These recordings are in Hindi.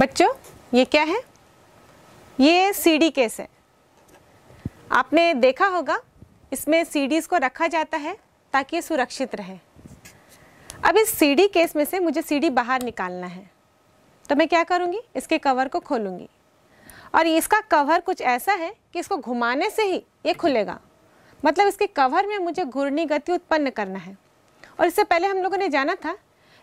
बच्चों ये क्या है ये सीडी केस है आपने देखा होगा इसमें सीडीज़ को रखा जाता है ताकि ये सुरक्षित रहे अब इस सीडी केस में से मुझे सीडी बाहर निकालना है तो मैं क्या करूँगी इसके कवर को खोलूँगी और इसका कवर कुछ ऐसा है कि इसको घुमाने से ही ये खुलेगा मतलब इसके कवर में मुझे घूर्णी गति उत्पन्न करना है और इससे पहले हम लोगों ने जाना था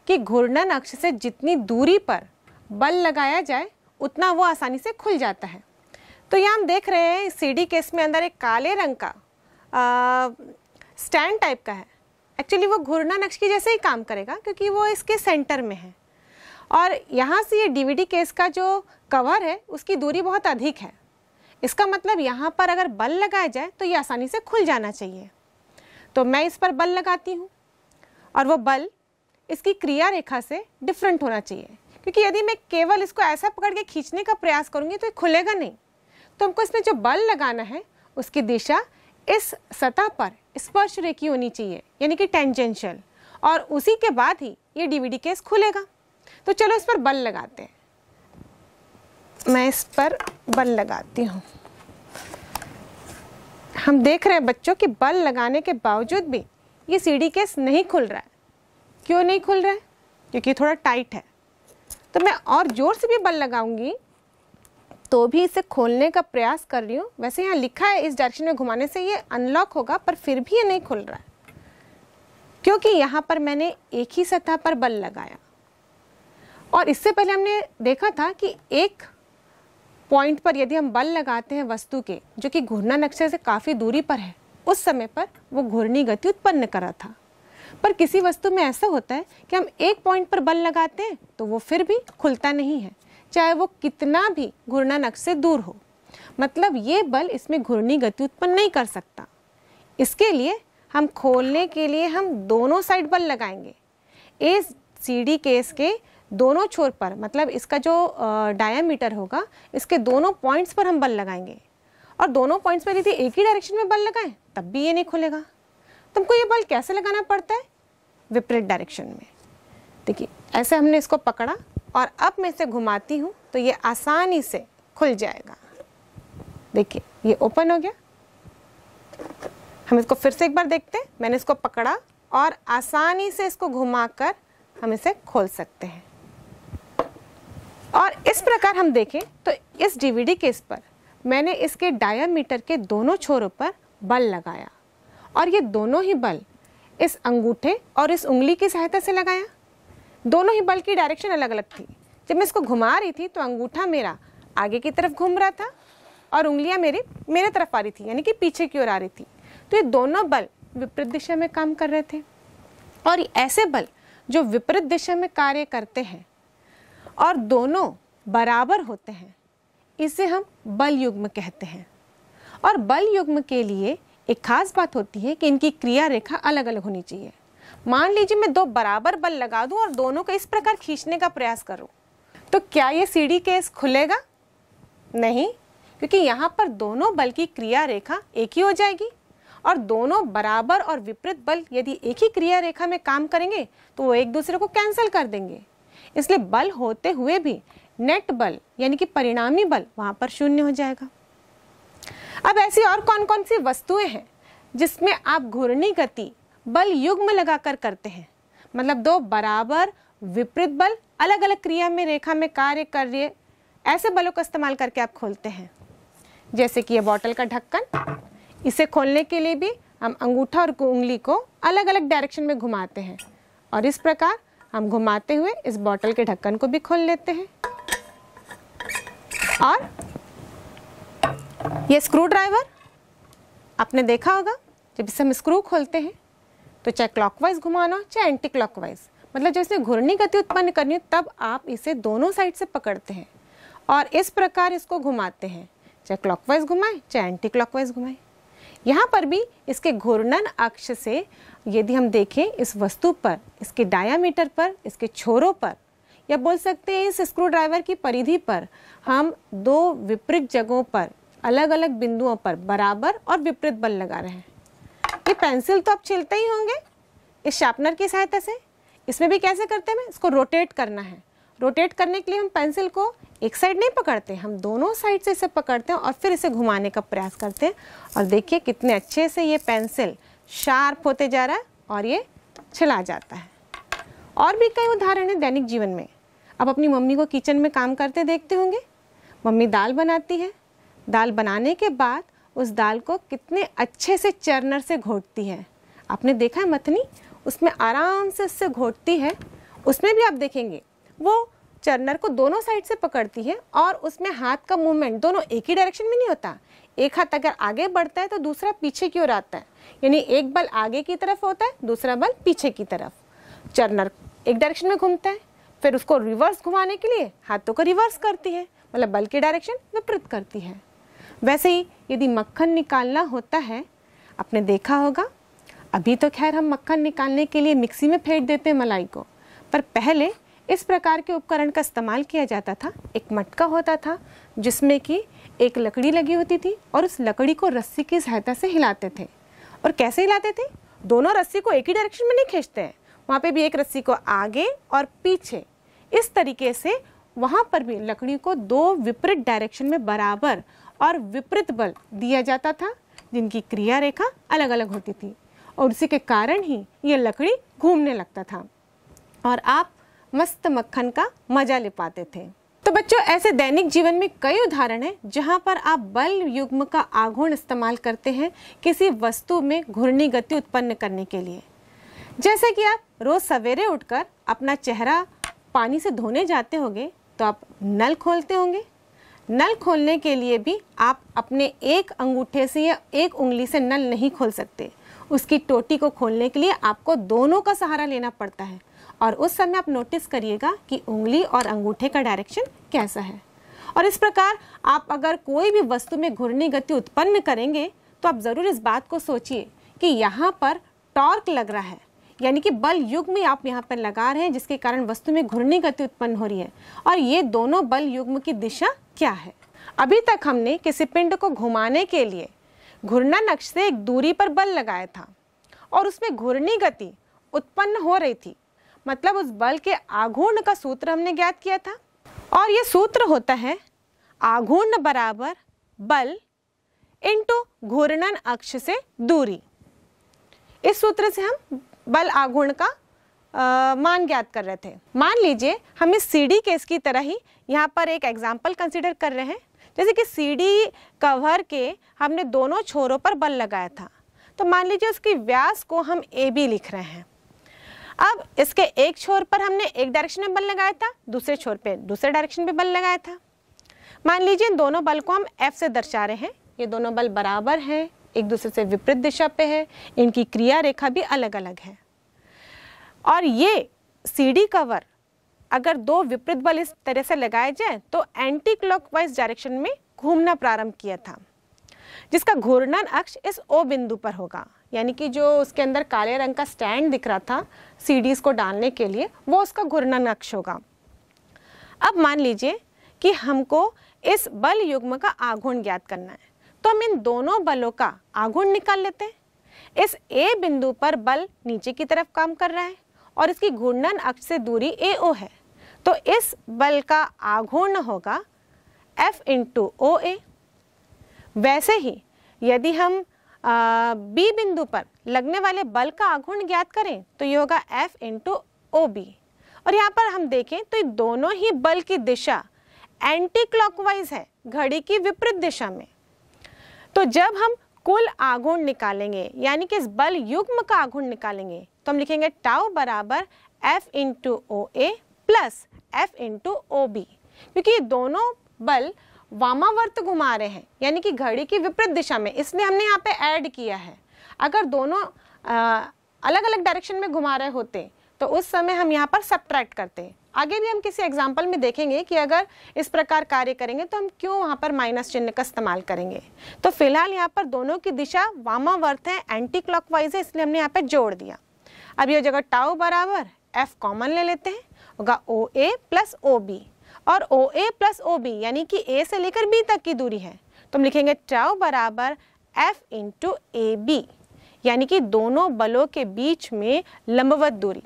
कि घूर्णन अक्ष से जितनी दूरी पर बल लगाया जाए उतना वो आसानी से खुल जाता है तो यहाँ हम देख रहे हैं डी केस में अंदर एक काले रंग का स्टैंड टाइप का है एक्चुअली वो घूर्णा नक्श की जैसे ही काम करेगा क्योंकि वो इसके सेंटर में है और यहाँ से ये डीवीडी केस का जो कवर है उसकी दूरी बहुत अधिक है इसका मतलब यहाँ पर अगर बल लगाया जाए तो ये आसानी से खुल जाना चाहिए तो मैं इस पर बल लगाती हूँ और वो बल इसकी क्रिया रेखा से डिफरेंट होना चाहिए क्योंकि यदि मैं केवल इसको ऐसा पकड़ के खींचने का प्रयास करूँगी तो ये खुलेगा नहीं तो हमको इसमें जो बल लगाना है उसकी दिशा इस सतह पर स्पर्श रेखी होनी चाहिए यानी कि टेंजेंशियल और उसी के बाद ही ये डीवीडी केस खुलेगा तो चलो इस पर बल लगाते हैं मैं इस पर बल लगाती हूँ हम देख रहे हैं बच्चों कि बल लगाने के बावजूद भी ये सीडी केस नहीं खुल रहा है क्यों नहीं खुल रहा है क्योंकि थोड़ा टाइट है तो मैं और ज़ोर से भी बल लगाऊंगी तो भी इसे खोलने का प्रयास कर रही हूँ वैसे यहाँ लिखा है इस डायरेक्शन में घुमाने से ये अनलॉक होगा पर फिर भी ये नहीं खुल रहा है क्योंकि यहाँ पर मैंने एक ही सतह पर बल लगाया और इससे पहले हमने देखा था कि एक पॉइंट पर यदि हम बल लगाते हैं वस्तु के जो कि घूर्णा नक्शे से काफ़ी दूरी पर है उस समय पर वो घूर्णी गति उत्पन्न करा था पर किसी वस्तु में ऐसा होता है कि हम एक पॉइंट पर बल लगाते हैं तो वो फिर भी खुलता नहीं है चाहे वो कितना भी घूर्णन अक्ष से दूर हो मतलब ये बल इसमें घूर्णी गति उत्पन्न नहीं कर सकता इसके लिए हम खोलने के लिए हम दोनों साइड बल लगाएंगे इस डी केस के दोनों छोर पर मतलब इसका जो डायामीटर होगा इसके दोनों पॉइंट्स पर हम बल लगाएंगे और दोनों पॉइंट्स पर यदि एक ही डायरेक्शन में बल लगाएं तब भी ये नहीं खुलेगा तुमको ये बल कैसे लगाना पड़ता है विपरीत डायरेक्शन में देखिए ऐसे हमने इसको पकड़ा और अब मैं इसे घुमाती हूँ तो ये आसानी से खुल जाएगा देखिए ये ओपन हो गया हम इसको फिर से एक बार देखते हैं मैंने इसको पकड़ा और आसानी से इसको घुमाकर हम इसे खोल सकते हैं और इस प्रकार हम देखें तो इस डीवीडी केस पर मैंने इसके डायमीटर के दोनों छोरों पर बल लगाया और ये दोनों ही बल इस अंगूठे और इस उंगली की सहायता से लगाया दोनों ही बल की डायरेक्शन अलग अलग थी जब मैं इसको घुमा रही थी तो अंगूठा मेरा आगे की तरफ घूम रहा था और उंगलियां मेरी मेरे तरफ आ रही थी यानी कि पीछे की ओर आ रही थी तो ये दोनों बल विपरीत दिशा में काम कर रहे थे और ऐसे बल जो विपरीत दिशा में कार्य करते हैं और दोनों बराबर होते हैं इसे हम बल युग्म कहते हैं और बल युग्म के लिए एक खास बात होती है कि इनकी क्रिया रेखा अलग अलग होनी चाहिए मान लीजिए मैं दो बराबर बल लगा दूं और दोनों को इस प्रकार खींचने का प्रयास करूं तो क्या ये सीढ़ी केस खुलेगा नहीं क्योंकि यहाँ पर दोनों बल की क्रिया रेखा एक ही हो जाएगी और दोनों बराबर और विपरीत बल यदि एक ही क्रिया रेखा में काम करेंगे तो वो एक दूसरे को कैंसिल कर देंगे इसलिए बल होते हुए भी नेट बल यानी कि परिणामी बल वहाँ पर शून्य हो जाएगा अब ऐसी और कौन कौन सी वस्तुएं हैं जिसमें आप घूर्णी गति बल युग्म लगाकर करते हैं मतलब दो बराबर विपरीत बल अलग अलग क्रिया में रेखा में कार्य कर रहे ऐसे बलों का इस्तेमाल करके आप खोलते हैं जैसे कि यह बॉटल का ढक्कन इसे खोलने के लिए भी हम अंगूठा और उंगली को अलग अलग डायरेक्शन में घुमाते हैं और इस प्रकार हम घुमाते हुए इस बॉटल के ढक्कन को भी खोल लेते हैं और ये स्क्रू ड्राइवर आपने देखा होगा जब इसे हम स्क्रू खोलते हैं तो चाहे क्लॉकवाइज घुमाना चाहे एंटी क्लॉकवाइज मतलब जब इसमें घूर्णी गति उत्पन्न करनी हो तब आप इसे दोनों साइड से पकड़ते हैं और इस प्रकार इसको घुमाते हैं चाहे क्लॉकवाइज घुमाएं चाहे एंटी क्लॉकवाइज घुमाएं यहाँ पर भी इसके घूर्णन अक्ष से यदि हम देखें इस वस्तु पर इसके डायामीटर पर इसके छोरों पर या बोल सकते हैं इस स्क्रू ड्राइवर की परिधि पर हम दो विपरीत जगहों पर अलग अलग बिंदुओं पर बराबर और विपरीत बल लगा रहे हैं ये पेंसिल तो आप छिलते ही होंगे इस शार्पनर की सहायता से इसमें भी कैसे करते हैं इसको रोटेट करना है रोटेट करने के लिए हम पेंसिल को एक साइड नहीं पकड़ते हम दोनों साइड से इसे पकड़ते हैं और फिर इसे घुमाने का प्रयास करते हैं और देखिए कितने अच्छे से ये पेंसिल शार्प होते जा रहा है और ये छिला जाता है और भी कई उदाहरण हैं दैनिक जीवन में आप अपनी मम्मी को किचन में काम करते देखते होंगे मम्मी दाल बनाती है दाल बनाने के बाद उस दाल को कितने अच्छे से चरनर से घोटती है आपने देखा है मथनी उसमें आराम से उससे घोटती है उसमें भी आप देखेंगे वो चरनर को दोनों साइड से पकड़ती है और उसमें हाथ का मूवमेंट दोनों एक ही डायरेक्शन में नहीं होता एक हाथ अगर आगे बढ़ता है तो दूसरा पीछे की ओर आता है यानी एक बल आगे की तरफ होता है दूसरा बल पीछे की तरफ चरनर एक डायरेक्शन में घूमता है फिर उसको रिवर्स घुमाने के लिए हाथों को रिवर्स करती है मतलब बल की डायरेक्शन विपरीत करती है वैसे ही यदि मक्खन निकालना होता है आपने देखा होगा अभी तो खैर हम मक्खन निकालने के लिए मिक्सी में फेंट देते हैं मलाई को पर पहले इस प्रकार के उपकरण का इस्तेमाल किया जाता था एक मटका होता था जिसमें कि एक लकड़ी लगी होती थी और उस लकड़ी को रस्सी की सहायता से हिलाते थे और कैसे हिलाते थे दोनों रस्सी को एक ही डायरेक्शन में नहीं खींचते हैं वहाँ पे भी एक रस्सी को आगे और पीछे इस तरीके से वहाँ पर भी लकड़ी को दो विपरीत डायरेक्शन में बराबर और विपरीत बल दिया जाता था जिनकी क्रिया रेखा अलग अलग होती थी और उसी के कारण ही ये लकड़ी घूमने लगता था और आप मस्त मक्खन का मजा ले पाते थे तो बच्चों ऐसे दैनिक जीवन में कई उदाहरण हैं जहाँ पर आप बल युग्म का आघूर्ण इस्तेमाल करते हैं किसी वस्तु में घूर्णी गति उत्पन्न करने के लिए जैसे कि आप रोज़ सवेरे उठकर अपना चेहरा पानी से धोने जाते होंगे तो आप नल खोलते होंगे नल खोलने के लिए भी आप अपने एक अंगूठे से या एक उंगली से नल नहीं खोल सकते उसकी टोटी को खोलने के लिए आपको दोनों का सहारा लेना पड़ता है और उस समय आप नोटिस करिएगा कि उंगली और अंगूठे का डायरेक्शन कैसा है और इस प्रकार आप अगर कोई भी वस्तु में घूर्णी गति उत्पन्न करेंगे तो आप ज़रूर इस बात को सोचिए कि यहाँ पर टॉर्क लग रहा है यानी कि बल युग्म आप यहाँ पर लगा रहे हैं जिसके कारण वस्तु में घूर्णी गति उत्पन्न हो रही है और ये दोनों बल युग्म की दिशा क्या है अभी तक हमने किसी पिंड को घुमाने के लिए घूर्णा नक्श से एक दूरी पर बल लगाया था और उसमें घूर्णी गति उत्पन्न हो रही थी मतलब उस बल के आघूर्ण का सूत्र हमने ज्ञात किया था और ये सूत्र होता है आघूर्ण बराबर बल इंटू घूर्णन अक्ष से दूरी इस सूत्र से हम बल आघूर्ण का आ, मान ज्ञात कर रहे थे मान लीजिए हम इस सी डी केस की तरह ही यहाँ पर एक एग्जाम्पल कंसिडर कर रहे हैं जैसे कि सी डी कवर के हमने दोनों छोरों पर बल लगाया था तो मान लीजिए उसकी व्यास को हम ए बी लिख रहे हैं अब इसके एक छोर पर हमने एक डायरेक्शन में बल लगाया था दूसरे छोर पे दूसरे डायरेक्शन में बल लगाया था मान लीजिए इन दोनों बल को हम एफ से दर्शा रहे हैं ये दोनों बल बराबर हैं एक दूसरे से विपरीत दिशा पे है इनकी क्रिया रेखा भी अलग अलग है और ये सीडी कवर अगर दो विपरीत बल इस तरह से लगाए जाए तो एंटी क्लॉकवाइज डायरेक्शन में घूमना प्रारंभ किया था जिसका घूर्णन अक्ष इस ओ बिंदु पर होगा यानी कि जो उसके अंदर काले रंग का स्टैंड दिख रहा था सीडीज को डालने के लिए वो उसका घूर्णन अक्ष होगा अब मान लीजिए कि हमको इस बल युग्म का आघूर्ण ज्ञात करना है तो हम इन दोनों बलों का आघूर्ण निकाल लेते हैं इस ए बिंदु पर बल नीचे की तरफ काम कर रहा है और इसकी घूर्णन अक्ष से दूरी ए ओ है तो इस बल का आघूर्ण होगा F इंटू ओ ए वैसे ही यदि हम बी बिंदु पर लगने वाले बल का आघूर्ण ज्ञात करें तो ये होगा F इंटू ओ बी और यहाँ पर हम देखें तो ये दोनों ही बल की दिशा एंटी क्लॉकवाइज है घड़ी की विपरीत दिशा में तो जब हम कुल आघूर्ण निकालेंगे यानी कि इस बल युग्म का आघूर्ण निकालेंगे तो हम लिखेंगे टाओ बराबर F into O A plus F into O B क्योंकि ये दोनों बल वामावर्त घुमा रहे हैं यानी कि घड़ी की विपरीत दिशा में इसलिए हमने यहाँ पे ऐड किया है अगर दोनों आ, अलग अलग डायरेक्शन में घुमा रहे होते तो उस समय हम यहाँ पर सब्ट्रैक्ट करते आगे भी हम किसी एग्जाम्पल में देखेंगे कि अगर इस प्रकार कार्य करेंगे तो हम क्यों वहाँ पर माइनस चिन्ह का इस्तेमाल करेंगे तो फिलहाल यहाँ पर दोनों की दिशा वामावर्त है एंटी क्लॉकवाइज है इसलिए हमने यहाँ पर जोड़ दिया अब ये जगह टाओ बराबर एफ कॉमन ले लेते हैं होगा ओ ए प्लस ओ बी और ओ ए प्लस ओ बी यानी कि ए से लेकर बी तक की दूरी है तो हम लिखेंगे टाओ बराबर एफ इंटू ए बी यानी कि दोनों बलों के बीच में लंबवत दूरी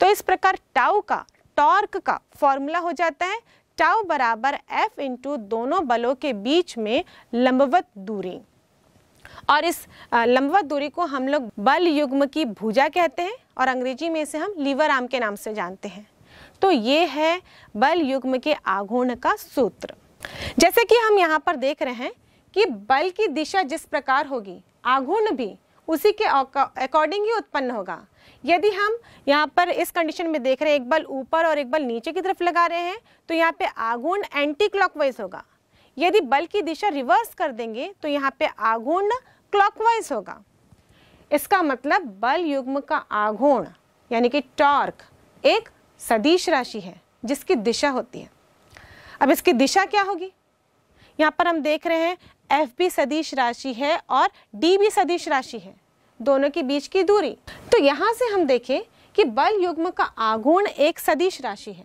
तो इस प्रकार टाउ का टॉर्क का फॉर्मूला हो जाता है टाउ बराबर एफ इंटू दोनों बलों के बीच में लंबवत दूरी और इस लंबवत दूरी को हम लोग बल युग्म की भुजा कहते हैं और अंग्रेजी में इसे हम लीवर आर्म के नाम से जानते हैं तो ये है बल युग्म के आघूर्ण का सूत्र जैसे कि हम यहाँ पर देख रहे हैं कि बल की दिशा जिस प्रकार होगी आघूर्ण भी उसी के अकॉर्डिंग ही उत्पन्न होगा यदि हम यहाँ पर इस कंडीशन में देख रहे हैं एक बल ऊपर और एक बल नीचे की तरफ लगा रहे हैं तो यहाँ पे आघूर्ण एंटी क्लॉकवाइज होगा यदि बल की दिशा रिवर्स कर देंगे तो यहाँ पे आघूर्ण क्लॉकवाइज होगा इसका मतलब बल युग्म का आघूर्ण यानी कि टॉर्क एक सदिश राशि है जिसकी दिशा होती है अब इसकी दिशा क्या होगी यहाँ पर हम देख रहे हैं एफ भी सदिश राशि है और डी भी सदिश राशि है दोनों के बीच की दूरी तो यहाँ से हम देखें कि बल युग्म का आगुण एक सदिश राशि है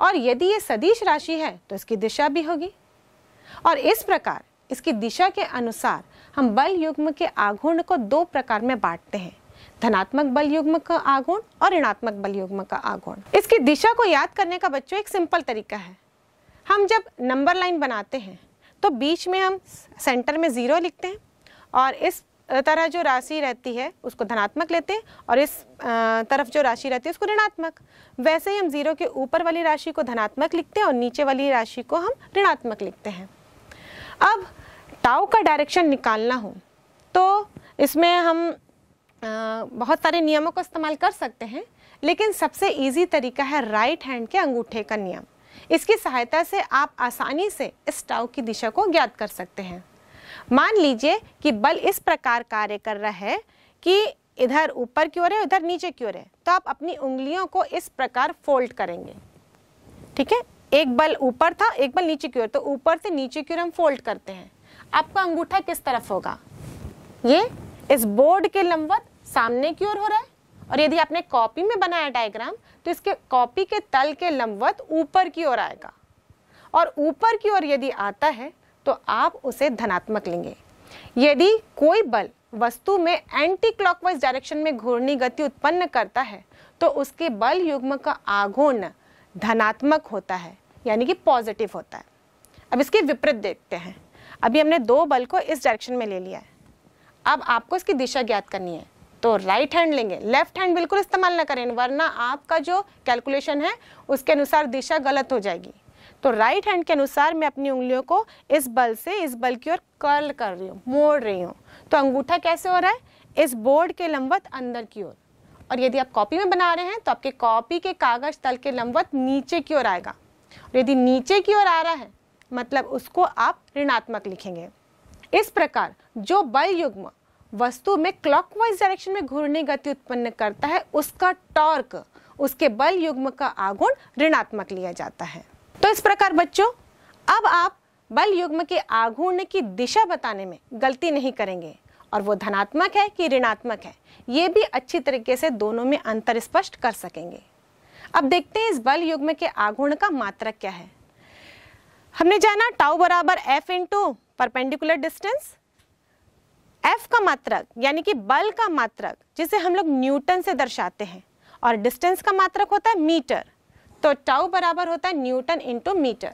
और यदि ये सदिश राशि है तो इसकी दिशा भी होगी और इस प्रकार इसकी दिशा के अनुसार हम बल युग्म के आगुण को दो प्रकार में बांटते हैं धनात्मक बल युग्म का आगुण और ऋणात्मक बल युग्म का आगुण इसकी दिशा को याद करने का बच्चों एक सिंपल तरीका है हम जब नंबर लाइन बनाते हैं तो बीच में हम सेंटर में ज़ीरो लिखते हैं और इस तरह जो राशि रहती है उसको धनात्मक लेते हैं और इस तरफ जो राशि रहती है उसको ऋणात्मक वैसे ही हम जीरो के ऊपर वाली राशि को धनात्मक लिखते हैं और नीचे वाली राशि को हम ऋणात्मक लिखते हैं अब टाउ का डायरेक्शन निकालना हो तो इसमें हम बहुत सारे नियमों का इस्तेमाल कर सकते हैं लेकिन सबसे ईजी तरीका है राइट हैंड के अंगूठे का नियम इसकी सहायता से आप आसानी से इस टाउ की दिशा को ज्ञात कर सकते हैं मान लीजिए कि बल इस प्रकार कार्य कर रहा है कि इधर ऊपर की ओर है इधर नीचे की ओर है तो आप अपनी उंगलियों को इस प्रकार फोल्ड करेंगे ठीक है एक बल ऊपर था एक बल नीचे की ओर तो ऊपर से नीचे की ओर हम फोल्ड करते हैं आपका अंगूठा किस तरफ होगा ये इस बोर्ड के लंबवत सामने की ओर हो रहा है और यदि आपने कॉपी में बनाया डायग्राम तो इसके कॉपी के तल के लंबवत ऊपर की ओर आएगा और ऊपर की ओर यदि आता है तो आप उसे धनात्मक लेंगे यदि कोई बल वस्तु में एंटी क्लॉकवाइज डायरेक्शन में घूर्णी गति उत्पन्न करता है तो उसके बल युग्म का आघूर्ण धनात्मक होता है यानी कि पॉजिटिव होता है अब इसके विपरीत देखते हैं अभी हमने दो बल को इस डायरेक्शन में ले लिया है अब आपको इसकी दिशा ज्ञात करनी है तो राइट हैंड लेंगे लेफ्ट हैंड बिल्कुल इस्तेमाल ना करें वरना आपका जो कैलकुलेशन है उसके अनुसार दिशा गलत हो जाएगी तो राइट हैंड के अनुसार मैं अपनी उंगलियों को इस बल से इस बल की ओर कर्ल कर रही हूँ मोड़ रही हूँ तो अंगूठा कैसे हो रहा है इस बोर्ड के लंबवत अंदर की ओर और यदि आप कॉपी में बना रहे हैं तो आपके कॉपी के कागज तल के लंबवत नीचे की ओर आएगा और यदि नीचे की ओर आ रहा है मतलब उसको आप ऋणात्मक लिखेंगे इस प्रकार जो बल युग्म वस्तु में क्लॉकवाइज डायरेक्शन में घूर्णी गति उत्पन्न करता है उसका टॉर्क उसके बल युग्म का आगुण ऋणात्मक लिया जाता है तो इस प्रकार बच्चों अब आप बल युग्म के आघूर्ण की दिशा बताने में गलती नहीं करेंगे और वो धनात्मक है कि ऋणात्मक है ये भी अच्छी तरीके से दोनों में अंतर स्पष्ट कर सकेंगे अब देखते हैं इस बल युग्म के आघूर्ण का मात्रक क्या है हमने जाना टाउ बराबर F into perpendicular distance F का मात्रक यानी कि बल का मात्रक जिसे हम लोग न्यूटन से दर्शाते हैं और डिस्टेंस का मात्रक होता है मीटर तो टाउ बराबर होता है न्यूटन इंटू मीटर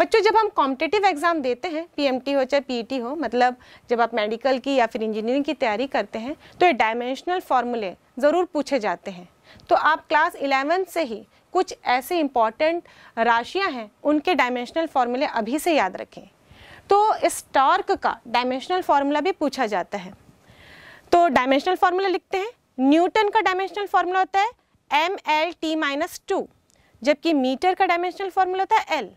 बच्चों जब हम कॉम्पिटेटिव एग्ज़ाम देते हैं पीएमटी हो चाहे पीटी e हो मतलब जब आप मेडिकल की या फिर इंजीनियरिंग की तैयारी करते हैं तो ये डायमेंशनल फॉर्मूले ज़रूर पूछे जाते हैं तो आप क्लास इलेवन से ही कुछ ऐसे इंपॉर्टेंट राशियाँ हैं उनके डायमेंशनल फार्मूले अभी से याद रखें तो इस टॉर्क का डायमेंशनल फार्मूला भी पूछा जाता है तो डायमेंशनल फार्मूला लिखते हैं न्यूटन का डायमेंशनल फार्मूला होता है M L T minus two जबकि मीटर का डायमेंशनल फॉर्मूला होता है एल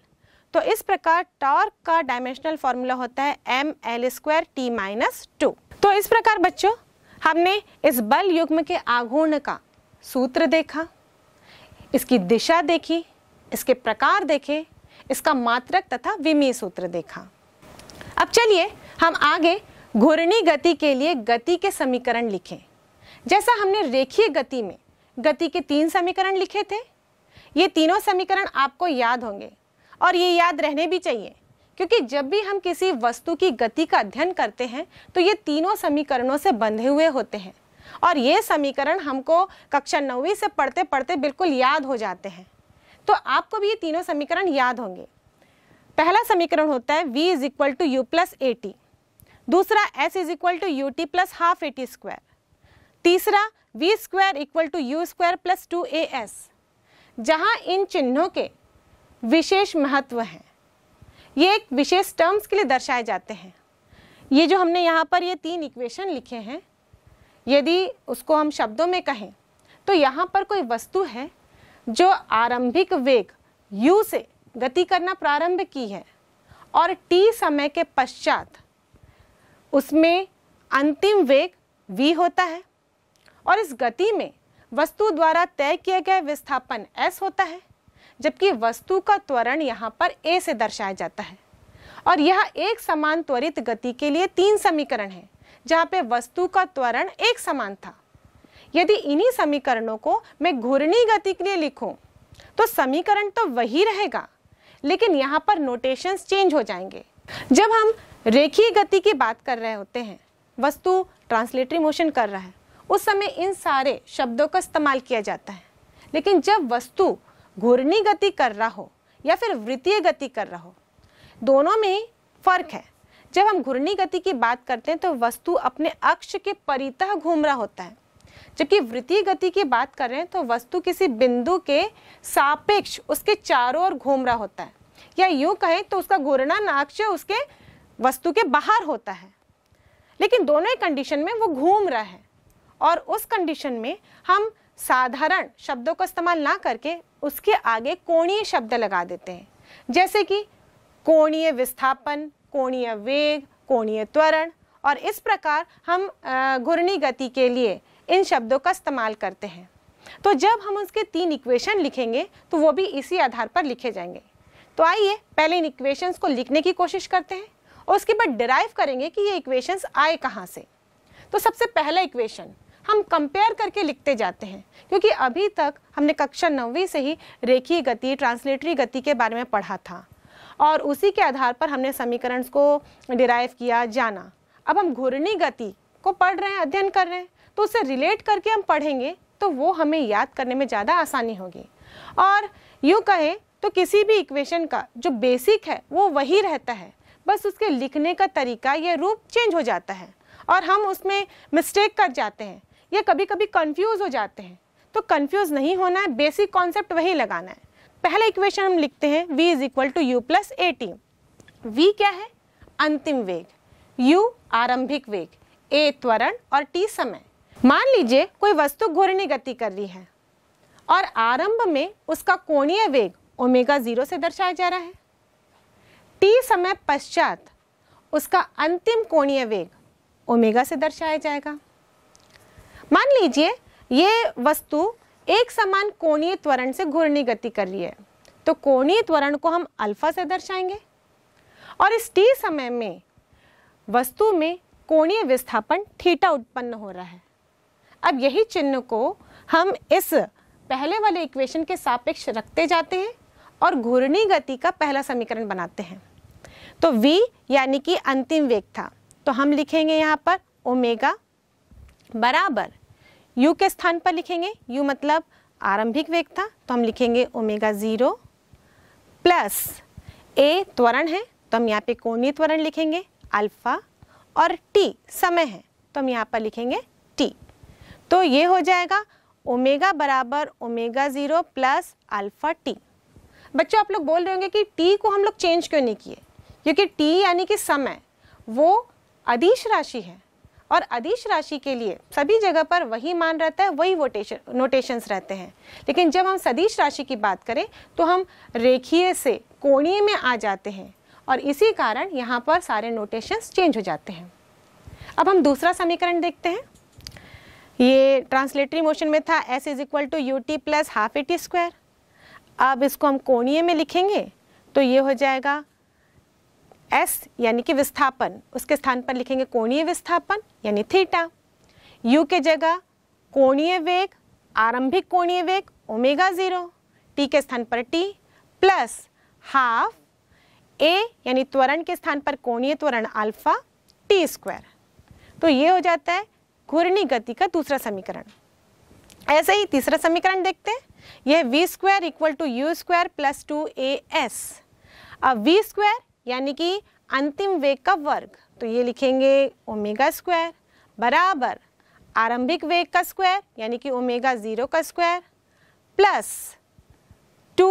तो इस प्रकार टॉर्क का डायमेंशनल फॉर्मूला होता है M L square T minus two तो इस प्रकार बच्चों हमने इस बल युग्म के आघूर्ण का सूत्र देखा इसकी दिशा देखी इसके प्रकार देखे इसका मात्रक तथा विमीय सूत्र देखा अब चलिए हम आगे घूर्णी गति के लिए गति के समीकरण लिखें जैसा हमने रेखीय गति में गति के तीन समीकरण लिखे थे ये तीनों समीकरण आपको याद होंगे और ये याद रहने भी चाहिए क्योंकि जब भी हम किसी वस्तु की गति का अध्ययन करते हैं तो ये तीनों समीकरणों से बंधे हुए होते हैं और ये समीकरण हमको कक्षा नौवीं से पढ़ते पढ़ते बिल्कुल याद हो जाते हैं तो आपको भी ये तीनों समीकरण याद होंगे पहला समीकरण होता है v is equal to u plus a t दूसरा s is equal to u t plus half a t square तीसरा v square equal to u square plus two a s जहाँ इन चिन्हों के विशेष महत्व हैं ये एक विशेष टर्म्स के लिए दर्शाए जाते हैं ये जो हमने यहाँ पर ये तीन इक्वेशन लिखे हैं यदि उसको हम शब्दों में कहें तो यहाँ पर कोई वस्तु है जो आरंभिक वेग u से गति करना प्रारंभ की है और t समय के पश्चात उसमें अंतिम वेग v होता है और इस गति में वस्तु द्वारा तय किया गया विस्थापन एस होता है जबकि वस्तु का त्वरण यहाँ पर ए से दर्शाया जाता है और यह एक समान त्वरित गति के लिए तीन समीकरण है जहाँ पे वस्तु का त्वरण एक समान था यदि इन्हीं समीकरणों को मैं घूर्णी गति के लिए लिखूं, तो समीकरण तो वही रहेगा लेकिन यहाँ पर नोटेशंस चेंज हो जाएंगे जब हम रेखीय गति की बात कर रहे होते हैं वस्तु ट्रांसलेटरी मोशन कर रहा है उस समय इन सारे शब्दों का इस्तेमाल किया जाता है लेकिन जब वस्तु घूर्णी गति कर रहा हो या फिर वृत्तीय गति कर रहा हो दोनों में फर्क है जब हम घूर्णी गति की बात करते हैं तो वस्तु अपने अक्ष के परितः घूम रहा होता है जबकि वृत्तीय गति की बात कर रहे हैं तो वस्तु किसी बिंदु के सापेक्ष उसके चारों ओर घूम रहा होता है या यूं कहें तो उसका घूर्णन अक्ष उसके वस्तु के बाहर होता है लेकिन दोनों ही कंडीशन में वो घूम रहा है और उस कंडीशन में हम साधारण शब्दों का इस्तेमाल ना करके उसके आगे कोणीय शब्द लगा देते हैं जैसे कि कोणीय विस्थापन कोणीय वेग कोणीय त्वरण और इस प्रकार हम घूर्णी गति के लिए इन शब्दों का इस्तेमाल करते हैं तो जब हम उसके तीन इक्वेशन लिखेंगे तो वो भी इसी आधार पर लिखे जाएंगे तो आइए पहले इन इक्वेशंस को लिखने की कोशिश करते हैं और उसके बाद डिराइव करेंगे कि ये इक्वेशंस आए कहाँ से तो सबसे पहला इक्वेशन हम कंपेयर करके लिखते जाते हैं क्योंकि अभी तक हमने कक्षा नौवीं से ही रेखीय गति ट्रांसलेटरी गति के बारे में पढ़ा था और उसी के आधार पर हमने समीकरण को डिराइव किया जाना अब हम घूर्णी गति को पढ़ रहे हैं अध्ययन कर रहे हैं तो उससे रिलेट करके हम पढ़ेंगे तो वो हमें याद करने में ज़्यादा आसानी होगी और यूँ कहें तो किसी भी इक्वेशन का जो बेसिक है वो वही रहता है बस उसके लिखने का तरीका या रूप चेंज हो जाता है और हम उसमें मिस्टेक कर जाते हैं ये कभी कभी कंफ्यूज हो जाते हैं तो कंफ्यूज नहीं होना है बेसिक कॉन्सेप्ट वही लगाना है पहला इक्वेशन हम लिखते हैं v is equal to u plus a t v क्या है अंतिम वेग u आरंभिक वेग a त्वरण और t समय मान लीजिए कोई वस्तु घूर्णी गति कर रही है और आरंभ में उसका कोणीय वेग ओमेगा जीरो से दर्शाया जा रहा है टी समय पश्चात उसका अंतिम कोणीय वेग ओमेगा से दर्शाया जाएगा मान लीजिए ये वस्तु एक समान कोणीय त्वरण से घूर्णी गति कर रही है तो कोणीय त्वरण को हम अल्फा से दर्शाएंगे और इस टी समय में वस्तु में कोणीय विस्थापन थीटा उत्पन्न हो रहा है अब यही चिन्ह को हम इस पहले वाले इक्वेशन के सापेक्ष रखते जाते हैं और घूर्णी गति का पहला समीकरण बनाते हैं तो v यानी कि अंतिम वेग था तो हम लिखेंगे यहाँ पर ओमेगा बराबर यू के स्थान पर लिखेंगे यू मतलब आरंभिक वेग था तो हम लिखेंगे ओमेगा ज़ीरो प्लस ए त्वरण है तो हम यहाँ पे कोणीय त्वरण लिखेंगे अल्फ़ा और टी समय है तो हम यहाँ पर लिखेंगे टी तो ये हो जाएगा ओमेगा बराबर omega zero plus alpha t बच्चों आप लोग बोल रहे होंगे कि टी को हम लोग चेंज क्यों नहीं किए क्योंकि टी यानी कि समय वो अदिश राशि है और अधिश राशि के लिए सभी जगह पर वही मान रहता है वही वोटेशन नोटेशंस रहते हैं लेकिन जब हम सदीश राशि की बात करें तो हम रेखीय से कोणीय में आ जाते हैं और इसी कारण यहाँ पर सारे नोटेशंस चेंज हो जाते हैं अब हम दूसरा समीकरण देखते हैं ये ट्रांसलेटरी मोशन में था s is equal to u t plus half a t square अब इसको हम कोणीय में लिखेंगे तो ये हो जाएगा एस यानी कि विस्थापन उसके स्थान पर लिखेंगे कोणीय विस्थापन यानी थीटा यू के जगह कोणीय वेग आरंभिक कोणीय वेग ओमेगा ज़ीरो टी के स्थान पर टी प्लस हाफ ए यानी त्वरण के स्थान पर कोणीय त्वरण अल्फा टी स्क्वायर तो ये हो जाता है घूर्णी गति का दूसरा समीकरण ऐसे ही तीसरा समीकरण देखते हैं यह v square equal to u square plus two a s अब वी स्क्वायर यानी कि अंतिम वेग का वर्ग तो ये लिखेंगे ओमेगा स्क्वायर बराबर आरंभिक वेग का स्क्वायर यानी कि ओमेगा ज़ीरो का स्क्वायर प्लस टू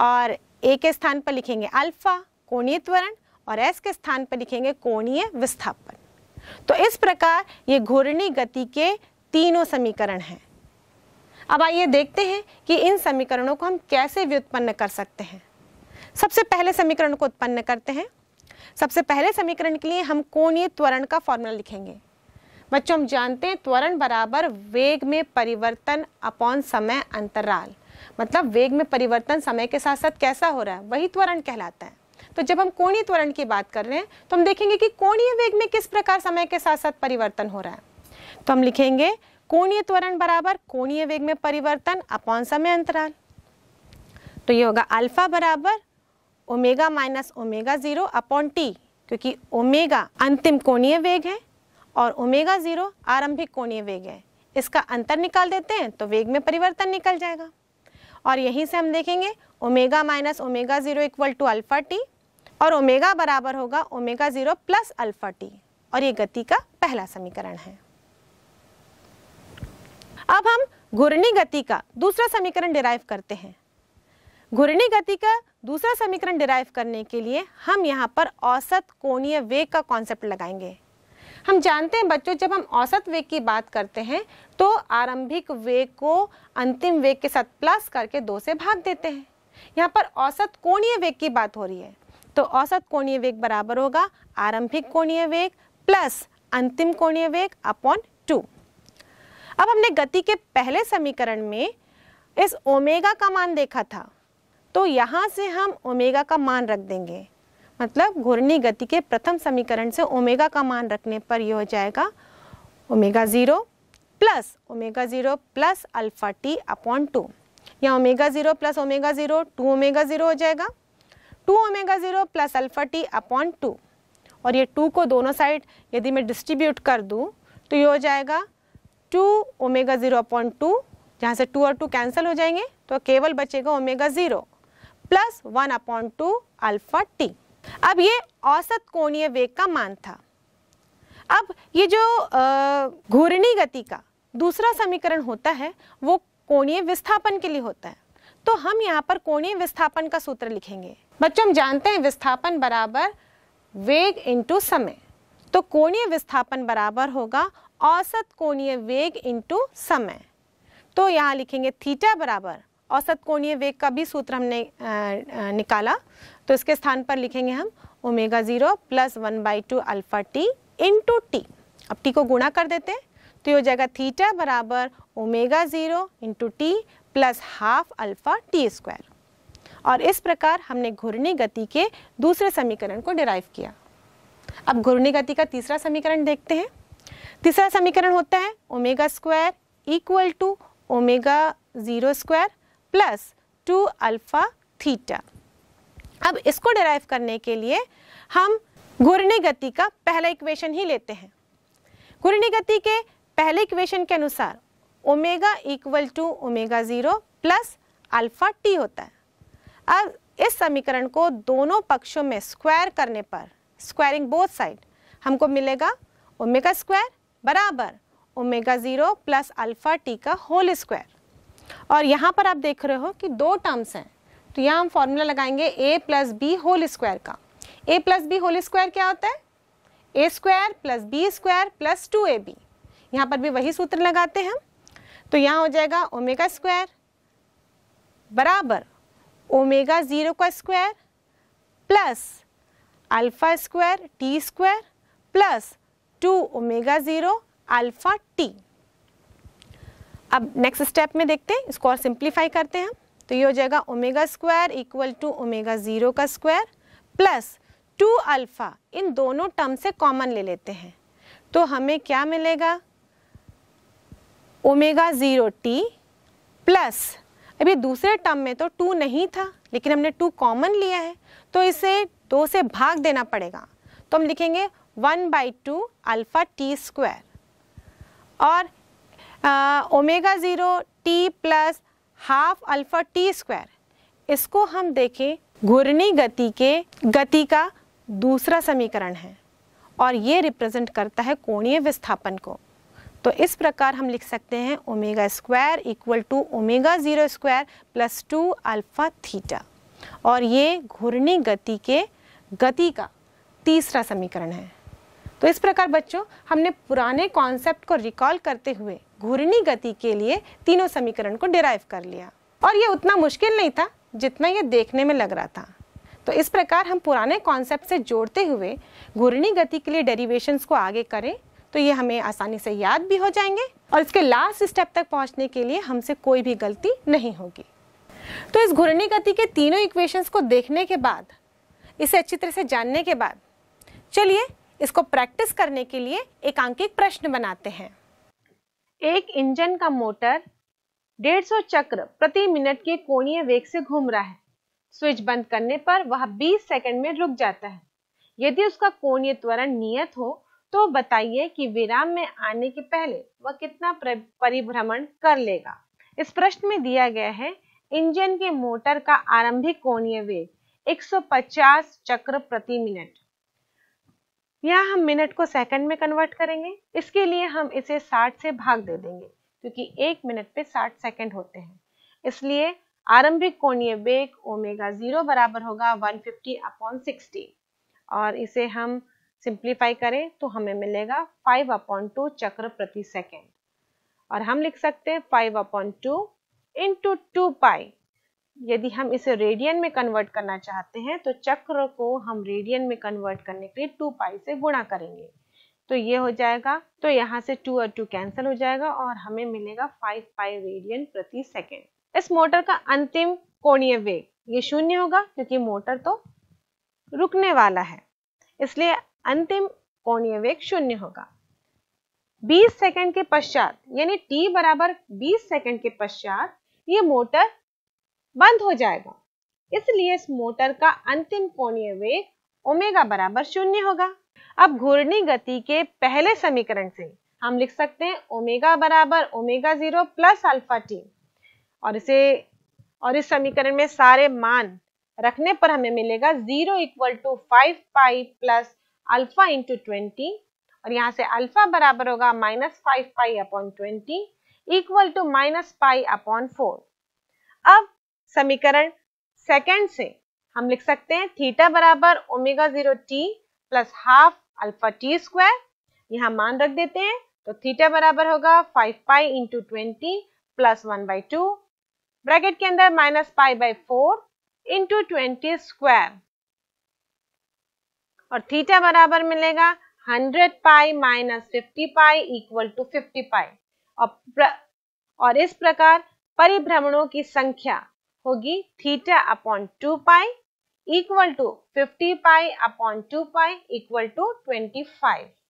और ए के स्थान पर लिखेंगे अल्फा कोणीय त्वरण और एस के स्थान पर लिखेंगे कोणीय विस्थापन तो इस प्रकार ये घूर्णी गति के तीनों समीकरण हैं अब आइए देखते हैं कि इन समीकरणों को हम कैसे व्युत्पन्न कर सकते हैं सबसे पहले समीकरण को उत्पन्न करते हैं सबसे पहले समीकरण के लिए हम कोणीय त्वरण का फॉर्मूला लिखेंगे बच्चों हम जानते हैं त्वरण बराबर वेग में परिवर्तन अपॉन समय अंतराल मतलब वेग में परिवर्तन समय के साथ साथ कैसा हो रहा है वही त्वरण कहलाता है तो जब हम कोणीय त्वरण की बात कर रहे हैं तो हम देखेंगे कि कोणीय वेग में किस प्रकार समय के साथ साथ परिवर्तन हो रहा है तो हम लिखेंगे कोणीय त्वरण बराबर कोणीय वेग में परिवर्तन अपॉन समय अंतराल तो ये होगा अल्फा बराबर omega minus omega zero upon t क्योंकि ओमेगा अंतिम कोणीय वेग है और ओमेगा ज़ीरो आरंभिक कोणीय वेग है इसका अंतर निकाल देते हैं तो वेग में परिवर्तन निकल जाएगा और यहीं से हम देखेंगे omega minus omega zero equal to alpha t और ओमेगा बराबर होगा omega zero plus alpha t और ये गति का पहला समीकरण है अब हम घूर्णी गति का दूसरा समीकरण डिराइव करते हैं घूर्णी गति का दूसरा समीकरण डिराइव करने के लिए हम यहाँ पर औसत कोणीय वेग का कॉन्सेप्ट लगाएंगे हम जानते हैं बच्चों जब हम औसत वेग की बात करते हैं तो आरंभिक वेग को अंतिम वेग के साथ प्लस करके दो से भाग देते हैं यहाँ पर औसत कोणीय वेग की बात हो रही है तो औसत कोणीय वेग बराबर होगा आरंभिक कोणीय वेग प्लस अंतिम कोणीय वेग अपॉन टू अब हमने गति के पहले समीकरण में इस ओमेगा का मान देखा था तो यहाँ से हम ओमेगा का मान रख देंगे मतलब घूर्णी गति के प्रथम समीकरण से ओमेगा का मान रखने पर यह हो जाएगा omega zero plus omega zero plus alpha t upon two या omega zero plus omega zero two omega zero हो जाएगा two omega zero plus alpha t upon two और ये टू को दोनों साइड यदि मैं डिस्ट्रीब्यूट कर दूँ तो ये हो जाएगा two omega zero upon two जहाँ से टू और टू कैंसिल हो जाएंगे तो केवल बचेगा omega zero plus one upon two alpha t अब ये औसत कोणीय वेग का मान था अब ये जो घूर्णी गति का दूसरा समीकरण होता है वो कोणीय विस्थापन के लिए होता है तो हम यहाँ पर कोणीय विस्थापन का सूत्र लिखेंगे बच्चों हम जानते हैं विस्थापन बराबर वेग इंटू समय तो कोणीय विस्थापन बराबर होगा औसत कोणीय वेग इंटू समय तो यहाँ लिखेंगे थीटा बराबर औसत कोणीय वेग का भी सूत्र हमने निकाला तो इसके स्थान पर लिखेंगे हम omega zero plus one by two alpha t into t अब टी को गुणा कर देते हैं तो ये हो जाएगा थीटा बराबर omega zero into t plus half alpha t square और इस प्रकार हमने घूर्णी गति के दूसरे समीकरण को डिराइव किया अब घूर्णी गति का तीसरा समीकरण देखते हैं तीसरा समीकरण होता है omega square equal to omega zero square plus two alpha theta अब इसको डिराइव करने के लिए हम घूर्णी गति का पहला इक्वेशन ही लेते हैं घूर्णी गति के पहले इक्वेशन के अनुसार omega equal to omega zero plus alpha t होता है अब इस समीकरण को दोनों पक्षों में स्क्वायर करने पर स्क्वायरिंग बोथ साइड हमको मिलेगा ओमेगा स्क्वायर बराबर omega zero plus alpha t का होल स्क्वायर और यहाँ पर आप देख रहे हो कि दो टर्म्स हैं तो यहाँ हम फॉर्मूला लगाएंगे a plus b whole square का a plus b whole square क्या होता है a square plus b square plus two a b यहाँ पर भी वही सूत्र लगाते हैं तो यहाँ हो जाएगा ओमेगा स्क्वायर बराबर ओमेगा ज़ीरो का square plus alpha square t square plus two omega zero alpha t अब नेक्स्ट स्टेप में देखते हैं इसको और सिंप्लीफाई करते हैं तो ये हो जाएगा omega square equal to omega zero का स्क्वायर प्लस टू अल्फ़ा इन दोनों टर्म से कॉमन ले लेते हैं तो हमें क्या मिलेगा ओमेगा ज़ीरो टी प्लस अभी दूसरे टर्म में तो टू नहीं था लेकिन हमने टू कॉमन लिया है तो इसे दो से भाग देना पड़ेगा तो हम लिखेंगे one by two alpha t square और omega zero t plus half alpha t square इसको हम देखें घूर्णी गति के गति का दूसरा समीकरण है और ये रिप्रेजेंट करता है कोणीय विस्थापन को तो इस प्रकार हम लिख सकते हैं omega square equal to omega zero square plus two alpha theta और ये घूर्णी गति के गति का तीसरा समीकरण है तो इस प्रकार बच्चों हमने पुराने कॉन्सेप्ट को रिकॉल करते हुए घूर्णी गति के लिए तीनों समीकरण को डिराइव कर लिया और ये उतना मुश्किल नहीं था जितना ये देखने में लग रहा था तो इस प्रकार हम पुराने कॉन्सेप्ट से जोड़ते हुए घूर्णी गति के लिए डेरिवेशंस को आगे करें तो ये हमें आसानी से याद भी हो जाएंगे और इसके लास्ट स्टेप तक पहुंचने के लिए हमसे कोई भी गलती नहीं होगी तो इस घूर्णी गति के तीनों इक्वेशंस को देखने के बाद इसे अच्छी तरह से जानने के बाद चलिए इसको प्रैक्टिस करने के लिए एकांकिक प्रश्न बनाते हैं एक इंजन का मोटर 150 चक्र प्रति मिनट के कोणीय वेग से घूम रहा है स्विच बंद करने पर वह 20 सेकंड में रुक जाता है यदि उसका कोणीय त्वरण नियत हो तो बताइए कि विराम में आने के पहले वह कितना परिभ्रमण कर लेगा इस प्रश्न में दिया गया है इंजन के मोटर का आरंभिक कोणीय वेग 150 चक्र प्रति मिनट या हम मिनट को सेकंड में कन्वर्ट करेंगे इसके लिए हम इसे 60 से भाग दे देंगे क्योंकि एक मिनट पे 60 सेकंड होते हैं इसलिए आरंभिक कोणीय वेग ओमेगा जीरो बराबर होगा 150 फिफ्टी अपॉन सिक्सटी और इसे हम सिंप्लीफाई करें तो हमें मिलेगा 5 अपॉन टू चक्र प्रति सेकेंड और हम लिख सकते हैं 5 upon two into two pi यदि हम इसे रेडियन में कन्वर्ट करना चाहते हैं तो चक्र को हम रेडियन में कन्वर्ट करने के लिए टू पाई से गुणा करेंगे तो ये हो जाएगा तो यहाँ से टू और टू कैंसिल हो जाएगा और हमें मिलेगा फाइव पाई रेडियन प्रति सेकेंड इस मोटर का अंतिम कोणीय वेग ये शून्य होगा क्योंकि मोटर तो रुकने वाला है इसलिए अंतिम कोणीय वेग शून्य होगा 20 सेकंड के पश्चात यानी t बराबर 20 सेकंड के पश्चात ये मोटर बंद हो जाएगा इसलिए इस मोटर का अंतिम कोणीय वेग ओमेगा बराबर शून्य होगा अब घूर्णी गति के पहले समीकरण से हम लिख सकते हैं ओमेगा बराबर omega zero plus alpha t और इसे और इस समीकरण में सारे मान रखने पर हमें मिलेगा zero equal to five pi plus alpha into twenty और यहाँ से अल्फा बराबर होगा minus five pi upon twenty equal to minus pi upon four अब समीकरण सेकंड से हम लिख सकते हैं थीटा बराबर omega zero t plus half alpha t square यहाँ मान रख देते हैं तो थीटा बराबर होगा five pi into twenty plus one by two bracket के अंदर minus pi by four into twenty square और थीटा बराबर मिलेगा hundred pi minus fifty pi equal to fifty pi और, इस प्रकार परिभ्रमणों की संख्या होगी theta upon two pi equal to fifty pi upon two pi equal to twenty five